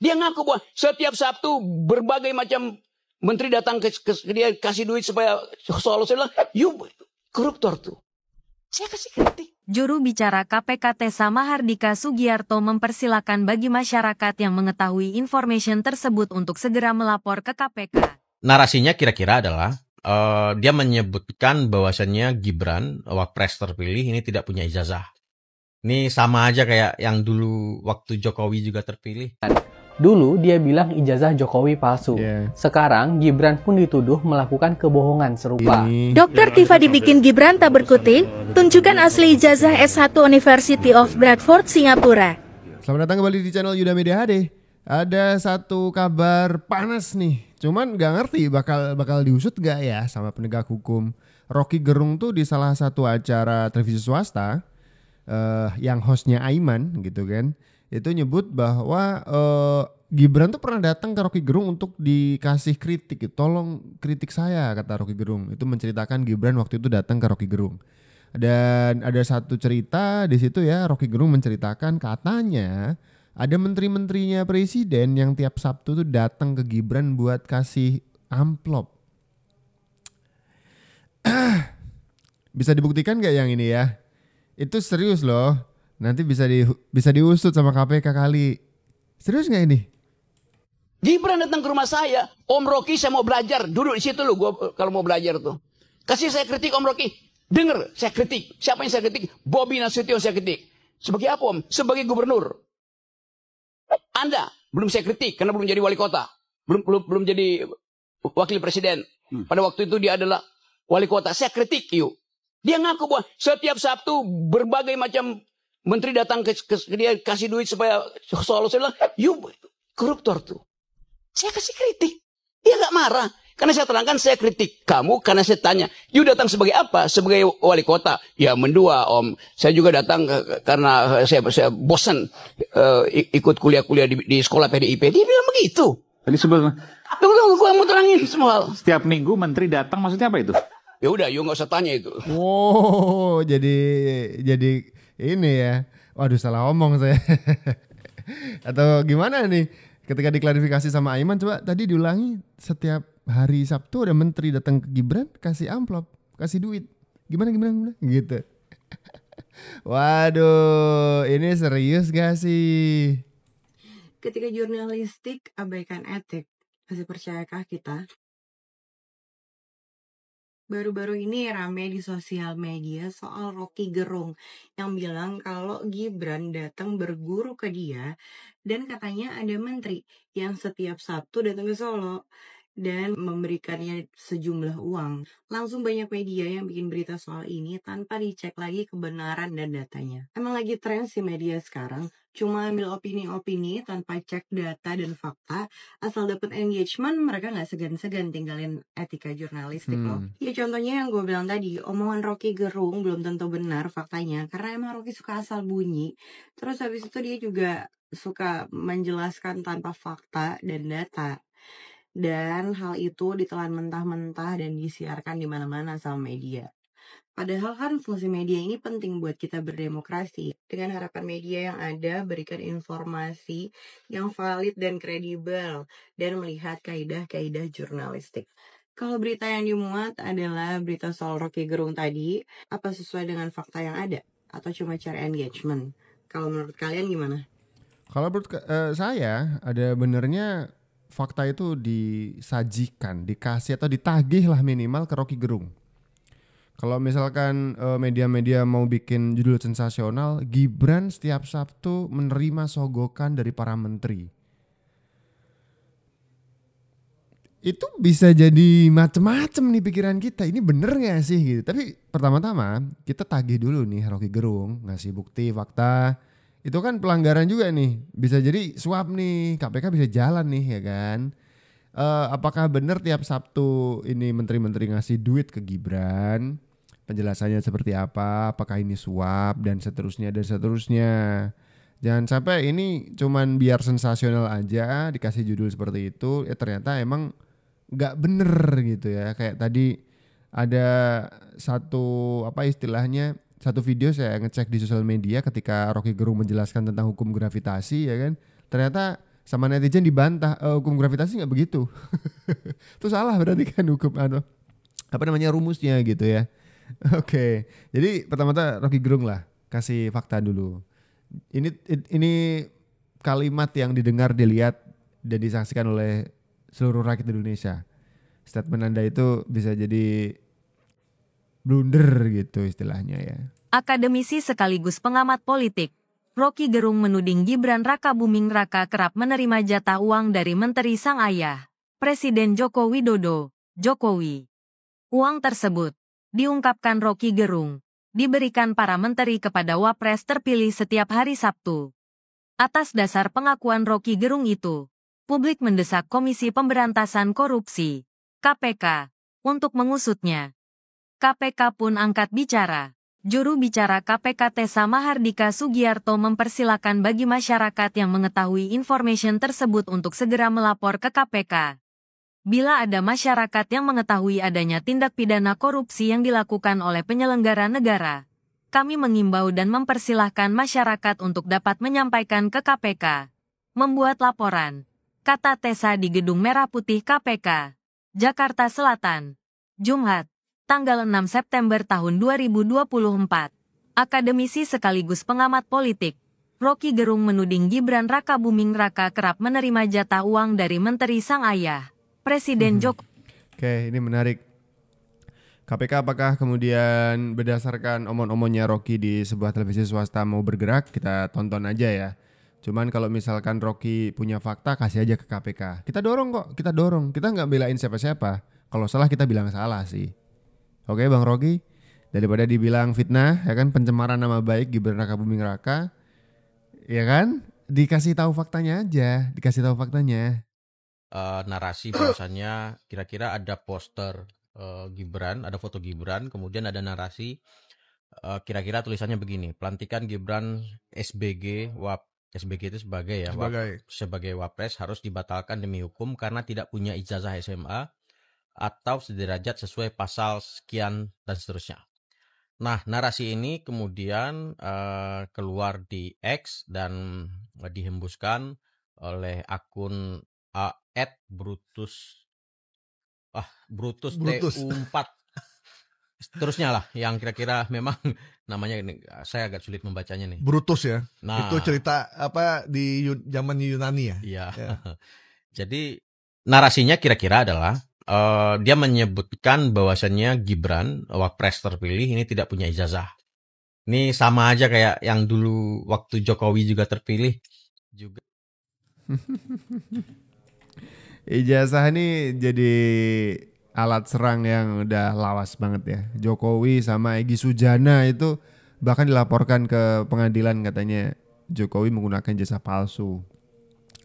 Dia ngaku bahwa setiap Sabtu berbagai macam menteri datang ke, ke dia kasih duit supaya Solo. Saya bilang, you koruptor tuh. Saya kasih kritik. Juru bicara KPK Sama Hardika Sugiarto mempersilahkan bagi masyarakat yang mengetahui information tersebut untuk segera melapor ke KPK. Narasinya kira-kira adalah uh, dia menyebutkan bahwasannya Gibran, Wapres terpilih, ini tidak punya ijazah. Ini sama aja kayak yang dulu waktu Jokowi juga terpilih. Dulu dia bilang ijazah Jokowi palsu. Yeah. Sekarang Gibran pun dituduh melakukan kebohongan serupa. Ini... Dokter Tifa dibikin Gibran tak berkutik, tunjukkan asli ijazah S1 University of Bradford, Singapura. Selamat datang kembali di channel Yuda Media HD. Ada satu kabar panas nih. Cuman gak ngerti bakal bakal diusut gak ya sama penegak hukum. Rocky Gerung tuh di salah satu acara televisi swasta uh, yang hostnya Aiman gitu kan itu nyebut bahwa uh, Gibran tuh pernah datang ke Rocky Gerung untuk dikasih kritik, tolong kritik saya kata Rocky Gerung. Itu menceritakan Gibran waktu itu datang ke Rocky Gerung. Dan ada satu cerita di situ ya Rocky Gerung menceritakan katanya ada menteri-menterinya presiden yang tiap Sabtu tuh datang ke Gibran buat kasih amplop. Bisa dibuktikan gak yang ini ya? Itu serius loh Nanti bisa di bisa diusut sama KPK kali. Serius nggak ini? Gibran datang ke rumah saya, Om Rocky saya mau belajar, duduk di situ lu gua kalau mau belajar tuh. Kasih saya kritik Om Rocky. Dengar, saya kritik. Siapa yang saya kritik? Bobby Nasution saya kritik. Sebagai apa Om? Sebagai gubernur. Anda belum saya kritik karena belum jadi wali kota. Belum belum, belum jadi wakil presiden. Hmm. Pada waktu itu dia adalah wali kota. Saya kritik yuk. Dia ngaku bahwa setiap Sabtu berbagai macam Menteri datang ke, ke, ke dia kasih duit supaya soal saya bilang, you koruptor tuh. Saya kasih kritik. Dia gak marah. Karena saya terangkan saya kritik kamu karena saya tanya, you datang sebagai apa? Sebagai wali kota? Ya mendua om. Saya juga datang karena saya, saya bosan uh, ikut kuliah-kuliah di, di sekolah PDIP. Dia bilang begitu. Tadi sebelum Tunggu, tunggu, gue mau terangin semua Setiap minggu menteri datang maksudnya apa itu? Ya udah, you nggak usah tanya itu. Wow, oh, jadi jadi ini ya. Waduh salah omong saya. Atau gimana nih? Ketika diklarifikasi sama Aiman coba tadi diulangi setiap hari Sabtu ada menteri datang ke Gibran kasih amplop, kasih duit. Gimana gimana gimana gitu. Waduh, ini serius gak sih? Ketika jurnalistik abaikan etik, masih percayakah kita baru-baru ini rame di sosial media soal Rocky Gerung yang bilang kalau Gibran datang berguru ke dia dan katanya ada menteri yang setiap Sabtu datang ke Solo dan memberikannya sejumlah uang. Langsung banyak media yang bikin berita soal ini tanpa dicek lagi kebenaran dan datanya. Emang lagi tren sih media sekarang, cuma ambil opini-opini tanpa cek data dan fakta, asal dapat engagement mereka nggak segan-segan tinggalin etika jurnalistik hmm. loh. Ya contohnya yang gue bilang tadi, omongan Rocky Gerung belum tentu benar faktanya, karena emang Rocky suka asal bunyi. Terus habis itu dia juga suka menjelaskan tanpa fakta dan data. Dan hal itu ditelan mentah-mentah dan disiarkan di mana-mana sama media. Padahal kan fungsi media ini penting buat kita berdemokrasi. Dengan harapan media yang ada, berikan informasi yang valid dan kredibel dan melihat kaidah-kaidah jurnalistik. Kalau berita yang dimuat adalah berita soal Rocky Gerung tadi, apa sesuai dengan fakta yang ada? Atau cuma cari engagement? Kalau menurut kalian gimana? Kalau menurut uh, saya, ada benernya fakta itu disajikan, dikasih atau ditagih lah minimal ke Rocky Gerung. Kalau misalkan eh, media-media mau bikin judul sensasional, Gibran setiap Sabtu menerima sogokan dari para menteri. Itu bisa jadi macem-macem nih pikiran kita. Ini bener gak sih gitu? Tapi pertama-tama kita tagih dulu nih Rocky Gerung, ngasih bukti, fakta, itu kan pelanggaran juga nih. Bisa jadi suap nih, KPK bisa jalan nih ya kan. Uh, apakah benar tiap Sabtu ini menteri-menteri ngasih duit ke Gibran? Penjelasannya seperti apa? Apakah ini suap dan seterusnya dan seterusnya? Jangan sampai ini cuman biar sensasional aja dikasih judul seperti itu, ya ternyata emang nggak bener gitu ya. Kayak tadi ada satu apa istilahnya satu video saya ngecek di sosial media ketika Rocky Gerung menjelaskan tentang hukum gravitasi ya kan ternyata sama netizen dibantah e, hukum gravitasi nggak begitu itu salah berarti kan hukum atau apa namanya rumusnya gitu ya oke okay. jadi pertama-tama Rocky Gerung lah kasih fakta dulu ini ini kalimat yang didengar dilihat dan disaksikan oleh seluruh rakyat Indonesia statement anda itu bisa jadi blunder gitu istilahnya ya. Akademisi sekaligus pengamat politik, Rocky Gerung menuding Gibran Raka Buming Raka kerap menerima jatah uang dari Menteri Sang Ayah, Presiden Joko Widodo, Jokowi. Uang tersebut, diungkapkan Rocky Gerung, diberikan para menteri kepada Wapres terpilih setiap hari Sabtu. Atas dasar pengakuan Rocky Gerung itu, publik mendesak Komisi Pemberantasan Korupsi, KPK, untuk mengusutnya. KPK pun angkat bicara. Juru bicara KPK Tessa Mahardika Sugiarto mempersilahkan bagi masyarakat yang mengetahui information tersebut untuk segera melapor ke KPK. Bila ada masyarakat yang mengetahui adanya tindak pidana korupsi yang dilakukan oleh penyelenggara negara, kami mengimbau dan mempersilahkan masyarakat untuk dapat menyampaikan ke KPK. Membuat laporan, kata Tesa di Gedung Merah Putih KPK, Jakarta Selatan, Jumat, tanggal 6 September tahun 2024. Akademisi sekaligus pengamat politik, Rocky Gerung menuding Gibran Raka Buming Raka kerap menerima jatah uang dari Menteri Sang Ayah, Presiden hmm. Jokowi. Oke, ini menarik. KPK apakah kemudian berdasarkan omon-omonnya Rocky di sebuah televisi swasta mau bergerak, kita tonton aja ya. Cuman kalau misalkan Rocky punya fakta kasih aja ke KPK. Kita dorong kok, kita dorong. Kita nggak belain siapa-siapa. Kalau salah kita bilang salah sih. Oke Bang Rogi, daripada dibilang fitnah ya kan pencemaran nama baik Gibran Raka Buming Raka ya kan dikasih tahu faktanya aja dikasih tahu faktanya uh, narasi bahwasannya kira-kira ada poster uh, Gibran ada foto Gibran kemudian ada narasi kira eh, kira-kira tulisannya begini pelantikan Gibran SBG wap SBG itu sebagai ya sebagai. Wap, sebagai wapres harus dibatalkan demi hukum karena tidak punya ijazah SMA atau sederajat sesuai pasal sekian dan seterusnya. Nah, narasi ini kemudian uh, keluar di X dan eh, dihembuskan oleh akun uh, @brutus ah Brutus, Brutus. t 4 seterusnya lah yang kira-kira memang namanya ini eh, saya agak sulit membacanya nih. Brutus ya. Nah, itu cerita apa di zaman Yunani ya? Iya. Ya. Jadi narasinya kira-kira adalah uh, dia menyebutkan bahwasannya Gibran wapres terpilih ini tidak punya ijazah. Ini sama aja kayak yang dulu waktu Jokowi juga terpilih juga. ijazah ini jadi alat serang yang udah lawas banget ya. Jokowi sama Egi Sujana itu bahkan dilaporkan ke pengadilan katanya Jokowi menggunakan jasa palsu.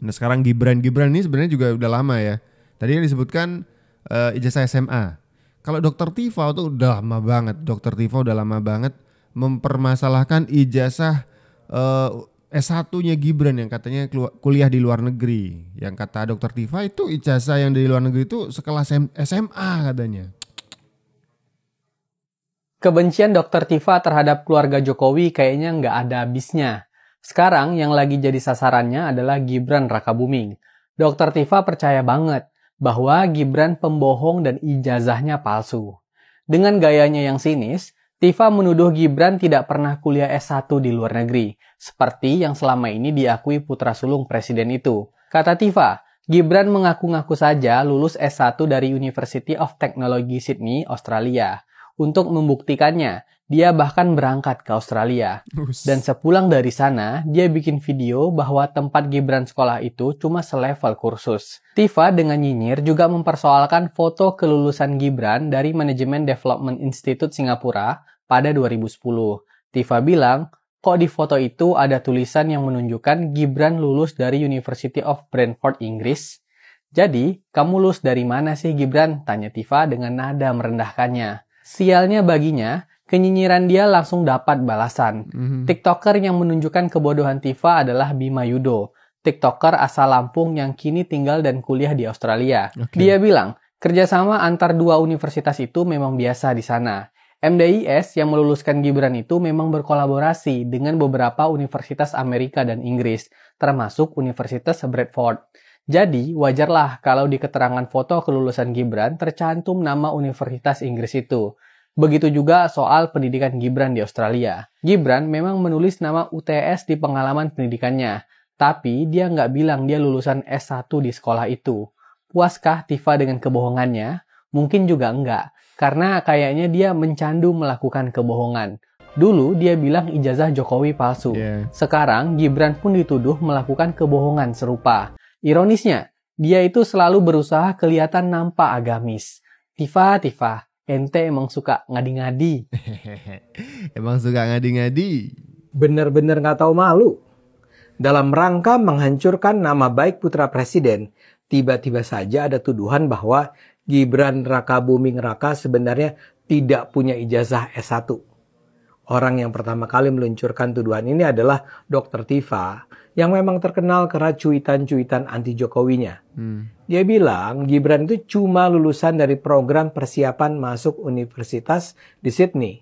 Nah sekarang Gibran Gibran ini sebenarnya juga udah lama ya. Tadi yang disebutkan uh, ijazah SMA. Kalau dokter Tifa itu udah lama banget, dokter Tifa udah lama banget mempermasalahkan ijazah uh, eh, S1-nya Gibran yang katanya kuliah di luar negeri. Yang kata dokter Tifa itu ijazah yang dari luar negeri itu sekelas SMA katanya. Kebencian dokter Tifa terhadap keluarga Jokowi kayaknya nggak ada habisnya. Sekarang yang lagi jadi sasarannya adalah Gibran Rakabuming. Dokter Tifa percaya banget bahwa Gibran pembohong dan ijazahnya palsu. Dengan gayanya yang sinis, Tifa menuduh Gibran tidak pernah kuliah S1 di luar negeri, seperti yang selama ini diakui putra sulung presiden itu. Kata Tifa, Gibran mengaku-ngaku saja lulus S1 dari University of Technology Sydney, Australia. Untuk membuktikannya, dia bahkan berangkat ke Australia. Dan sepulang dari sana, dia bikin video bahwa tempat Gibran sekolah itu cuma selevel kursus. Tifa dengan nyinyir juga mempersoalkan foto kelulusan Gibran dari Manajemen Development Institute Singapura pada 2010. Tifa bilang, kok di foto itu ada tulisan yang menunjukkan Gibran lulus dari University of Brentford, Inggris? Jadi, kamu lulus dari mana sih Gibran? Tanya Tifa dengan nada merendahkannya. Sialnya baginya, Kenyinyiran dia langsung dapat balasan. Mm-hmm. TikToker yang menunjukkan kebodohan Tifa adalah Bima Yudo, TikToker asal Lampung yang kini tinggal dan kuliah di Australia. Okay. Dia bilang, kerjasama antar dua universitas itu memang biasa di sana. MDIS yang meluluskan Gibran itu memang berkolaborasi dengan beberapa universitas Amerika dan Inggris, termasuk Universitas Bradford. Jadi, wajarlah kalau di keterangan foto kelulusan Gibran tercantum nama Universitas Inggris itu. Begitu juga soal pendidikan Gibran di Australia. Gibran memang menulis nama UTS di pengalaman pendidikannya, tapi dia nggak bilang dia lulusan S1 di sekolah itu. Puaskah Tifa dengan kebohongannya? Mungkin juga enggak, karena kayaknya dia mencandu melakukan kebohongan. Dulu dia bilang ijazah Jokowi palsu. Yeah. Sekarang Gibran pun dituduh melakukan kebohongan serupa. Ironisnya, dia itu selalu berusaha kelihatan nampak agamis. Tifa, Tifa, ente emang suka ngadi-ngadi. emang suka ngadi-ngadi. Bener-bener nggak tahu malu. Dalam rangka menghancurkan nama baik putra presiden, tiba-tiba saja ada tuduhan bahwa Gibran Raka Buming Raka sebenarnya tidak punya ijazah S1. Orang yang pertama kali meluncurkan tuduhan ini adalah Dr. Tifa yang memang terkenal karena cuitan-cuitan anti Jokowinya. Hmm. Dia bilang Gibran itu cuma lulusan dari program persiapan masuk universitas di Sydney.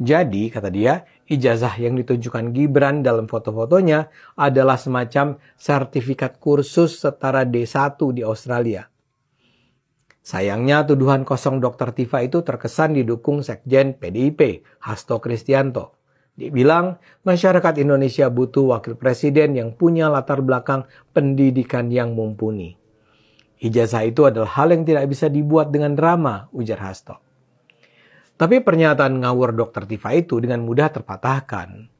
Jadi, kata dia, ijazah yang ditunjukkan Gibran dalam foto-fotonya adalah semacam sertifikat kursus setara D1 di Australia. Sayangnya tuduhan kosong Dr. Tifa itu terkesan didukung Sekjen PDIP, Hasto Kristianto. Dia bilang, masyarakat Indonesia butuh wakil presiden yang punya latar belakang pendidikan yang mumpuni. Ijazah itu adalah hal yang tidak bisa dibuat dengan drama, ujar Hasto. Tapi pernyataan ngawur dokter Tifa itu dengan mudah terpatahkan.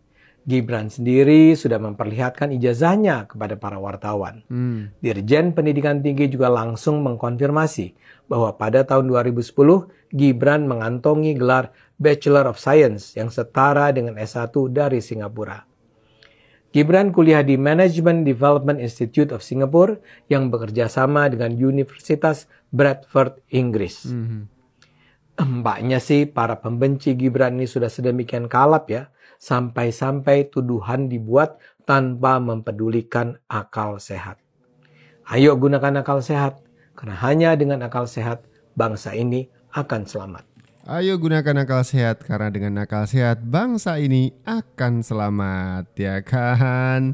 Gibran sendiri sudah memperlihatkan ijazahnya kepada para wartawan. Hmm. Dirjen Pendidikan Tinggi juga langsung mengkonfirmasi bahwa pada tahun 2010 Gibran mengantongi gelar Bachelor of Science yang setara dengan S1 dari Singapura. Gibran kuliah di Management Development Institute of Singapore yang bekerja sama dengan Universitas Bradford, Inggris. Mm -hmm. Mbaknya sih para pembenci Gibran ini sudah sedemikian kalap ya, sampai-sampai tuduhan dibuat tanpa mempedulikan akal sehat. Ayo gunakan akal sehat, karena hanya dengan akal sehat bangsa ini akan selamat. Ayo gunakan akal sehat karena dengan akal sehat bangsa ini akan selamat ya kan.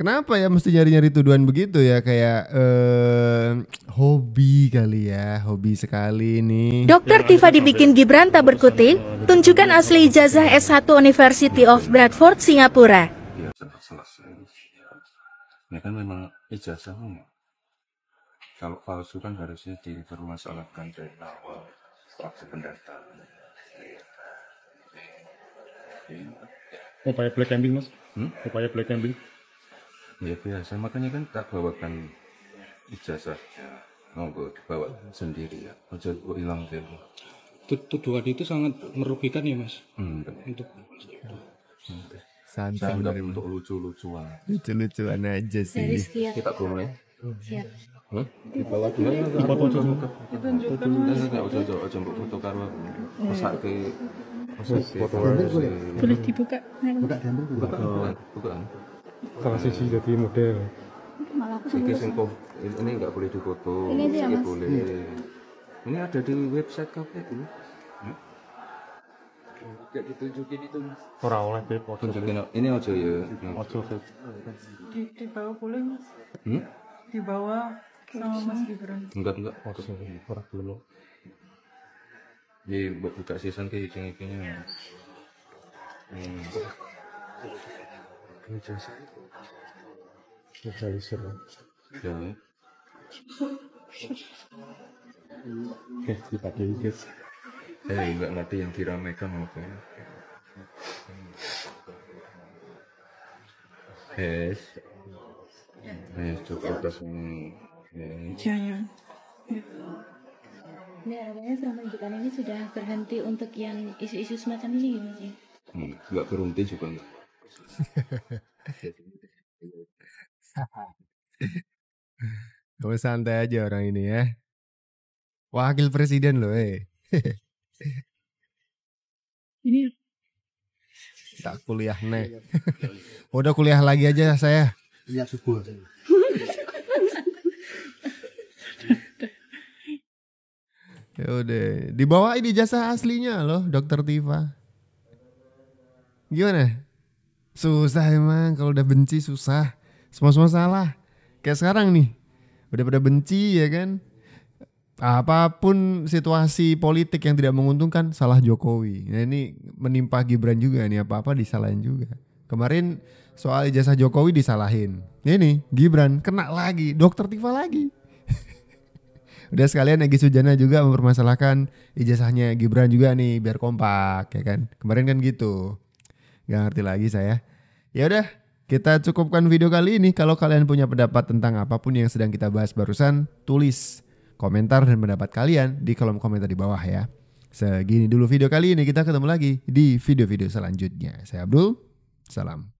Kenapa ya mesti nyari-nyari tuduhan begitu ya kayak eh, hobi kali ya, hobi sekali ini. Dokter Tifa dibikin Gibran tak berkutik, tunjukkan asli ijazah S1 University of Bradford Singapura. Ya, selesai. Ya kan memang ijazah Kalau palsu kan harusnya dipermasalahkan dari awal. Stop sebentar. Mau black camping mas? Hmm? Upaya black camping? Ya biasa, makanya kan tak bawakan ijazah. Monggo dibawa sendiri ya. Ojo hilang dulu. Tuduhan itu sangat merugikan ya mas? Hmm. Untuk... Santai. Santai untuk lucu-lucuan. Lucu-lucuan aja sih. Dari sekian. Kita boleh. Ya? Siap. Dibawa lagi. Foto Ditunjukkan. Enggak, ojo ojo ojo mbok foto karo aku. Mesake foto boleh dibuka. Buka diambil buka. Buka. Salah sisi jadi model. Malah aku ini enggak boleh difoto. Ini dia Boleh. Iya. Ini ada di website KPU. Gak ditunjukin itu mas Ora oleh Beb ini aja ya Ojo Beb Di, di bawah boleh mas Hmm? Di bawah sama Gibran enggak enggak waktu itu orang belum jadi buat buka season kayak ceng ikinya hmm. ini jasa Jadi seru ya Oke, eh, dipakai guys. Eh, enggak ngerti yang diramaikan apa. Ya. Yes. Yes, cukup atas ini. Okay. Ya, ya. Nah, selama ini sudah berhenti untuk yang isu-isu semacam ini gitu sih? Hmm, nggak berhenti juga nggak. Kamu santai aja orang ini ya. Wakil presiden loh, eh. ini tak kuliah nih. Udah kuliah lagi aja saya. Iya subuh. bawah ini jasa aslinya loh, Dokter Tifa. Gimana? Susah emang kalau udah benci susah. Semua-semua salah. Kayak sekarang nih. Udah pada benci ya kan? Apapun situasi politik yang tidak menguntungkan salah Jokowi. Nah ini menimpa Gibran juga nih apa-apa disalahin juga. Kemarin soal ijazah Jokowi disalahin. Ini Gibran kena lagi, Dokter Tifa lagi. Udah sekalian Egy Sujana juga mempermasalahkan ijazahnya Gibran juga nih biar kompak ya kan. Kemarin kan gitu. Gak ngerti lagi saya. Ya udah, kita cukupkan video kali ini. Kalau kalian punya pendapat tentang apapun yang sedang kita bahas barusan, tulis komentar dan pendapat kalian di kolom komentar di bawah ya. Segini dulu video kali ini. Kita ketemu lagi di video-video selanjutnya. Saya Abdul. Salam.